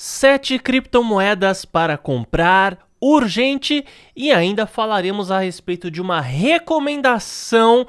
sete criptomoedas para comprar urgente e ainda falaremos a respeito de uma recomendação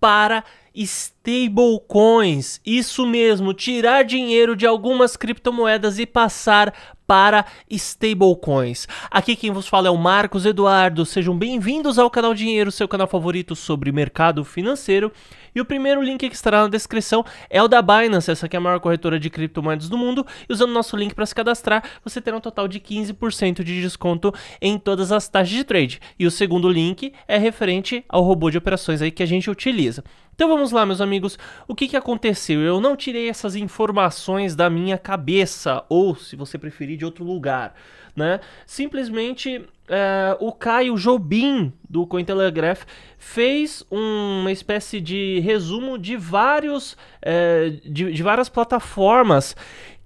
para estar stablecoins. Isso mesmo, tirar dinheiro de algumas criptomoedas e passar para stablecoins. Aqui quem vos fala é o Marcos Eduardo. Sejam bem-vindos ao canal Dinheiro, seu canal favorito sobre mercado financeiro. E o primeiro link que estará na descrição é o da Binance, essa que é a maior corretora de criptomoedas do mundo. E usando nosso link para se cadastrar, você terá um total de 15% de desconto em todas as taxas de trade. E o segundo link é referente ao robô de operações aí que a gente utiliza. Então vamos lá, meus amigos amigos, o que, que aconteceu? Eu não tirei essas informações da minha cabeça, ou se você preferir, de outro lugar. Né? Simplesmente é, o Caio Jobim, do Cointelegraph, fez uma espécie de resumo de, vários, é, de, de várias plataformas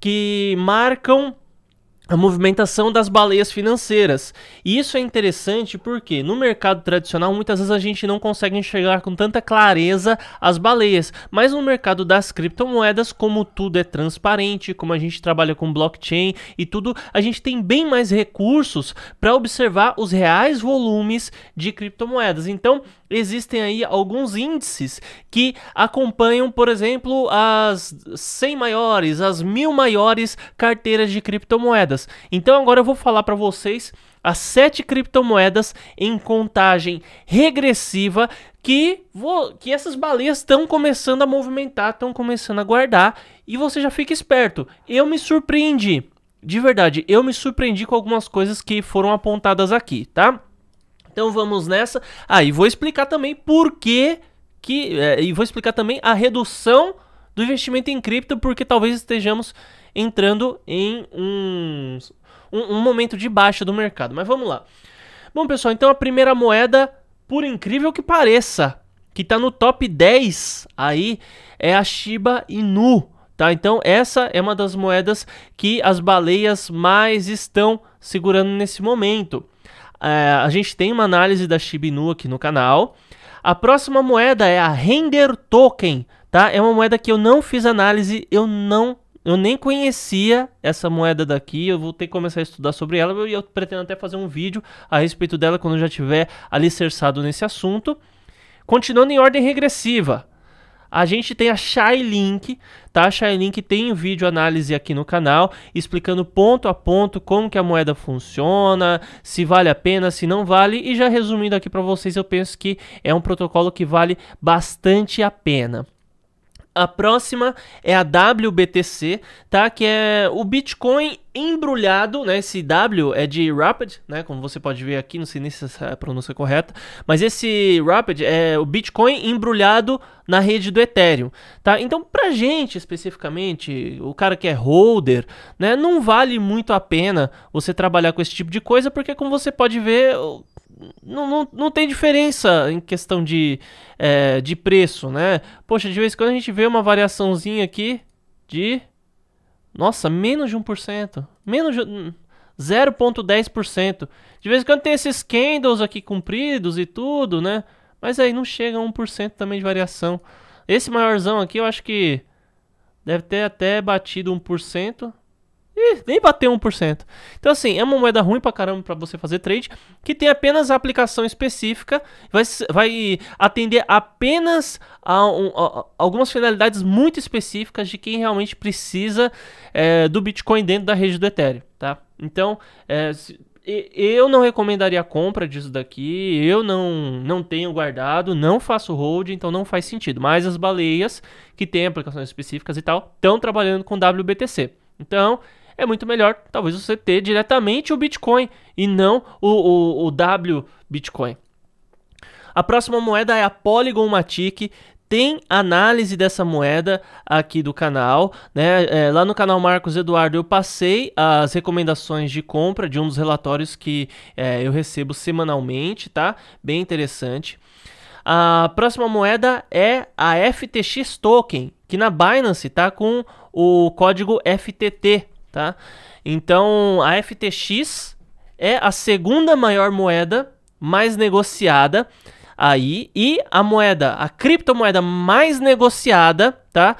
que marcam a movimentação das baleias financeiras. E isso é interessante porque no mercado tradicional muitas vezes a gente não consegue enxergar com tanta clareza as baleias, mas no mercado das criptomoedas, como tudo é transparente, como a gente trabalha com blockchain e tudo, a gente tem bem mais recursos para observar os reais volumes de criptomoedas. Então, existem aí alguns índices que acompanham, por exemplo, as 100 maiores, as mil maiores carteiras de criptomoedas. Então agora eu vou falar para vocês as sete criptomoedas em contagem regressiva que, vou, que essas baleias estão começando a movimentar, estão começando a guardar e você já fica esperto. Eu me surpreendi, de verdade, eu me surpreendi com algumas coisas que foram apontadas aqui, tá? Então vamos nessa. Ah, e vou explicar também por que. que é, e vou explicar também a redução do investimento em cripto, porque talvez estejamos entrando em um, um, um momento de baixa do mercado. Mas vamos lá. Bom, pessoal, então a primeira moeda, por incrível que pareça, que está no top 10 aí, é a Shiba Inu. Tá? Então essa é uma das moedas que as baleias mais estão segurando nesse momento. É, a gente tem uma análise da Shibinu aqui no canal. A próxima moeda é a Render Token, tá? É uma moeda que eu não fiz análise, eu não eu nem conhecia essa moeda daqui, eu vou ter que começar a estudar sobre ela e eu pretendo até fazer um vídeo a respeito dela quando eu já tiver alicerçado nesse assunto. Continuando em ordem regressiva, a gente tem a Shylink, tá? A Shylink tem um vídeo análise aqui no canal explicando ponto a ponto como que a moeda funciona, se vale a pena, se não vale e já resumindo aqui para vocês, eu penso que é um protocolo que vale bastante a pena. A próxima é a WBTC, tá? Que é o Bitcoin embrulhado, né? Esse W é de Rapid, né? Como você pode ver aqui, não sei nem se essa é a pronúncia correta, mas esse Rapid é o Bitcoin embrulhado na rede do Ethereum, tá? Então, pra gente especificamente, o cara que é holder, né, não vale muito a pena você trabalhar com esse tipo de coisa, porque como você pode ver, não, não, não tem diferença em questão de, é, de preço, né? Poxa, de vez em quando a gente vê uma variaçãozinha aqui de. Nossa, menos de 1%. Menos de 0,10%. Hum, de vez em quando tem esses candles aqui compridos e tudo, né? Mas aí não chega a 1% também de variação. Esse maiorzão aqui eu acho que deve ter até batido 1%. Ih, nem bateu 1%. Então, assim, é uma moeda ruim pra caramba pra você fazer trade, que tem apenas a aplicação específica, vai, vai atender apenas a, a algumas finalidades muito específicas de quem realmente precisa é, do Bitcoin dentro da rede do Ethereum, tá? Então, é, se, eu não recomendaria a compra disso daqui, eu não, não tenho guardado, não faço hold, então não faz sentido. Mas as baleias, que têm aplicações específicas e tal, estão trabalhando com WBTC. Então, é muito melhor talvez você ter diretamente o Bitcoin e não o, o, o W Bitcoin. A próxima moeda é a Polygon Matic. Tem análise dessa moeda aqui do canal, né? É, lá no canal Marcos Eduardo eu passei as recomendações de compra de um dos relatórios que é, eu recebo semanalmente, tá? Bem interessante. A próxima moeda é a FTX Token, que na Binance tá com o código FTT. Tá? Então, a FTX é a segunda maior moeda mais negociada aí e a moeda, a criptomoeda mais negociada, tá?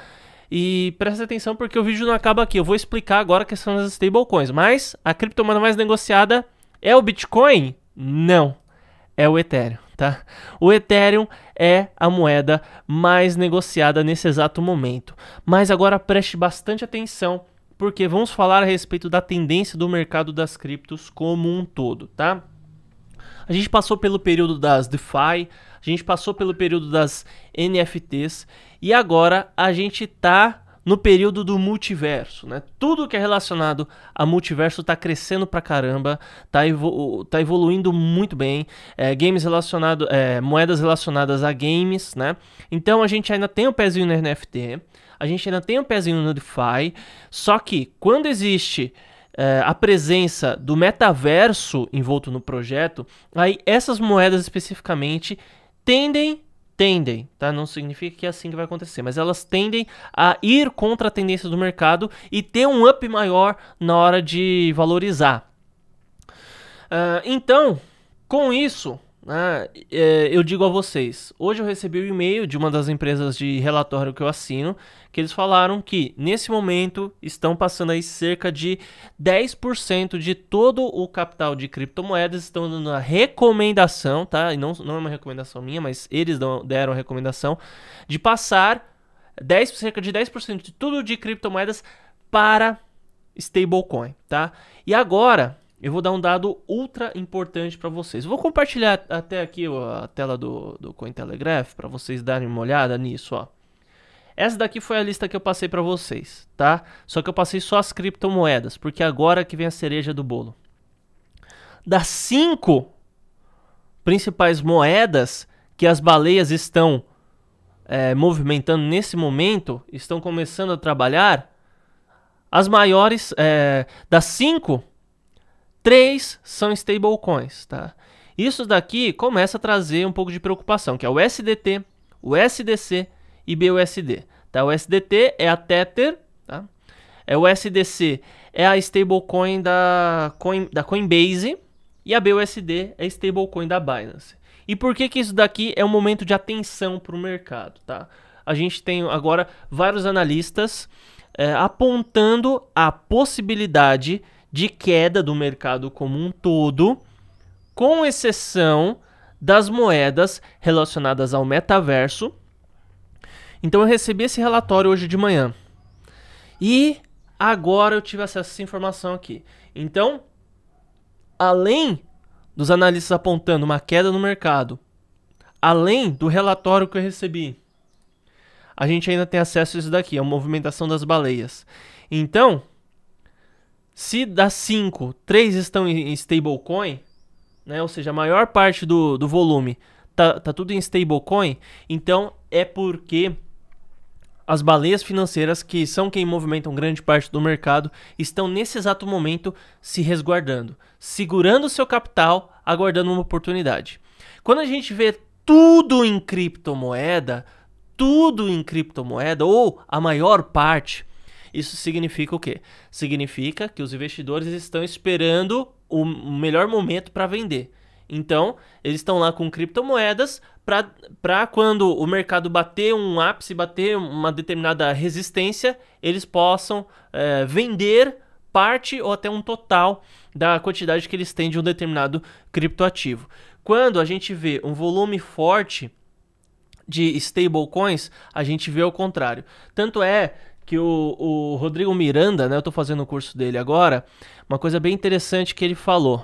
E presta atenção porque o vídeo não acaba aqui. Eu vou explicar agora a questão das stablecoins, mas a criptomoeda mais negociada é o Bitcoin? Não, é o Ethereum, tá? O Ethereum é a moeda mais negociada nesse exato momento. Mas agora preste bastante atenção porque vamos falar a respeito da tendência do mercado das criptos como um todo, tá? A gente passou pelo período das DeFi, a gente passou pelo período das NFTs e agora a gente está no período do multiverso, né? Tudo que é relacionado a multiverso está crescendo pra caramba, está evolu tá evoluindo muito bem, é, games relacionado, é, moedas relacionadas a games, né? Então a gente ainda tem o um pezinho no NFT, a gente ainda tem um pezinho no DeFi, só que quando existe é, a presença do metaverso envolto no projeto, aí essas moedas especificamente tendem tendem, tá? Não significa que é assim que vai acontecer, mas elas tendem a ir contra a tendência do mercado e ter um up maior na hora de valorizar. Uh, então, com isso, ah, é, eu digo a vocês, hoje eu recebi o um e-mail de uma das empresas de relatório que eu assino, que eles falaram que nesse momento estão passando aí cerca de 10% de todo o capital de criptomoedas, estão dando a recomendação, tá? E não, não é uma recomendação minha, mas eles deram a recomendação de passar 10, cerca de 10% de tudo de criptomoedas para stablecoin, tá? E agora, eu vou dar um dado ultra importante para vocês. Vou compartilhar até aqui ó, a tela do, do Cointelegraph para vocês darem uma olhada nisso. Ó. Essa daqui foi a lista que eu passei para vocês, tá? Só que eu passei só as criptomoedas, porque agora que vem a cereja do bolo. Das cinco principais moedas que as baleias estão é, movimentando nesse momento, estão começando a trabalhar, as maiores, é, das cinco Três são stablecoins, tá? Isso daqui começa a trazer um pouco de preocupação, que é o SDT, o SDC e BUSD. Tá? O SDT é a Tether, tá? é o SDC é a stablecoin da, Coin, da Coinbase e a BUSD é a stablecoin da Binance. E por que, que isso daqui é um momento de atenção para o mercado? Tá? A gente tem agora vários analistas é, apontando a possibilidade de queda do mercado como um todo, com exceção das moedas relacionadas ao metaverso. Então eu recebi esse relatório hoje de manhã. E agora eu tive acesso a essa informação aqui. Então, além dos analistas apontando uma queda no mercado, além do relatório que eu recebi, a gente ainda tem acesso a isso daqui, a movimentação das baleias. Então, se das 5, 3 estão em stablecoin, né? ou seja, a maior parte do, do volume tá, tá tudo em stablecoin, então é porque as baleias financeiras, que são quem movimentam grande parte do mercado, estão nesse exato momento se resguardando, segurando seu capital, aguardando uma oportunidade. Quando a gente vê tudo em criptomoeda, tudo em criptomoeda, ou a maior parte, isso significa o quê? Significa que os investidores estão esperando o melhor momento para vender. Então, eles estão lá com criptomoedas para quando o mercado bater um ápice, bater uma determinada resistência, eles possam é, vender parte ou até um total da quantidade que eles têm de um determinado criptoativo. Quando a gente vê um volume forte de stablecoins, a gente vê o contrário. Tanto é que o, o Rodrigo Miranda, né, eu estou fazendo o curso dele agora, uma coisa bem interessante que ele falou.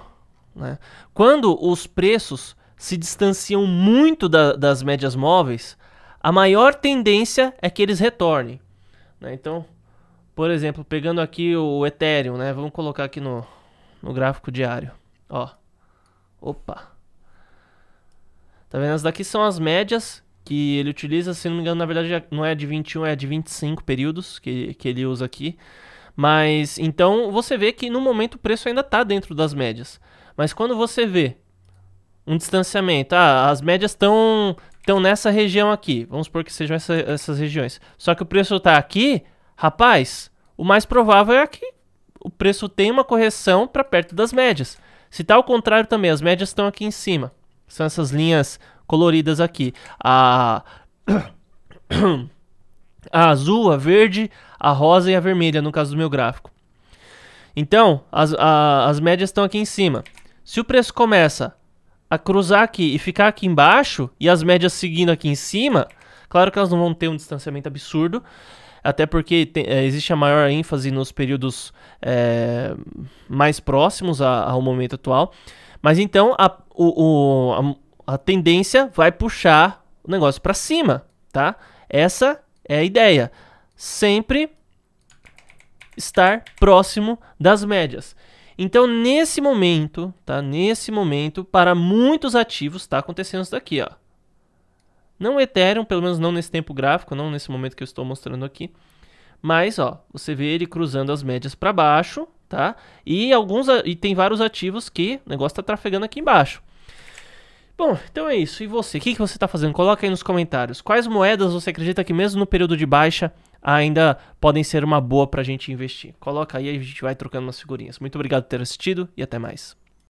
Né? Quando os preços se distanciam muito da, das médias móveis, a maior tendência é que eles retornem. Né? Então, por exemplo, pegando aqui o Ethereum, né? vamos colocar aqui no, no gráfico diário. Ó. Opa! Tá vendo? As daqui são as médias que ele utiliza, se não me engano, na verdade é, não é de 21, é de 25 períodos que, que ele usa aqui. Mas então você vê que no momento o preço ainda está dentro das médias. Mas quando você vê um distanciamento, ah, as médias estão estão nessa região aqui, vamos supor que sejam essa, essas regiões. Só que o preço está aqui, rapaz, o mais provável é que o preço tenha uma correção para perto das médias. Se está ao contrário também, as médias estão aqui em cima. São essas linhas coloridas aqui. A, a azul, a verde, a rosa e a vermelha, no caso do meu gráfico. Então, as, a, as médias estão aqui em cima. Se o preço começa a cruzar aqui e ficar aqui embaixo, e as médias seguindo aqui em cima, claro que elas não vão ter um distanciamento absurdo, até porque tem, eh, existe a maior ênfase nos períodos é, mais próximos a, ao momento atual. Mas então, a, o, o, a tendência vai puxar o negócio para cima, tá? Essa é a ideia. Sempre estar próximo das médias. Então, nesse momento, tá? Nesse momento, para muitos ativos está acontecendo isso daqui, ó. Não Ethereum, pelo menos não nesse tempo gráfico, não nesse momento que eu estou mostrando aqui. Mas, ó, você vê ele cruzando as médias para baixo, tá? E alguns e tem vários ativos que o negócio está trafegando aqui embaixo. Bom, então é isso. E você? O que, que você está fazendo? Coloca aí nos comentários. Quais moedas você acredita que, mesmo no período de baixa, ainda podem ser uma boa para a gente investir? Coloca aí e a gente vai trocando umas figurinhas. Muito obrigado por ter assistido e até mais.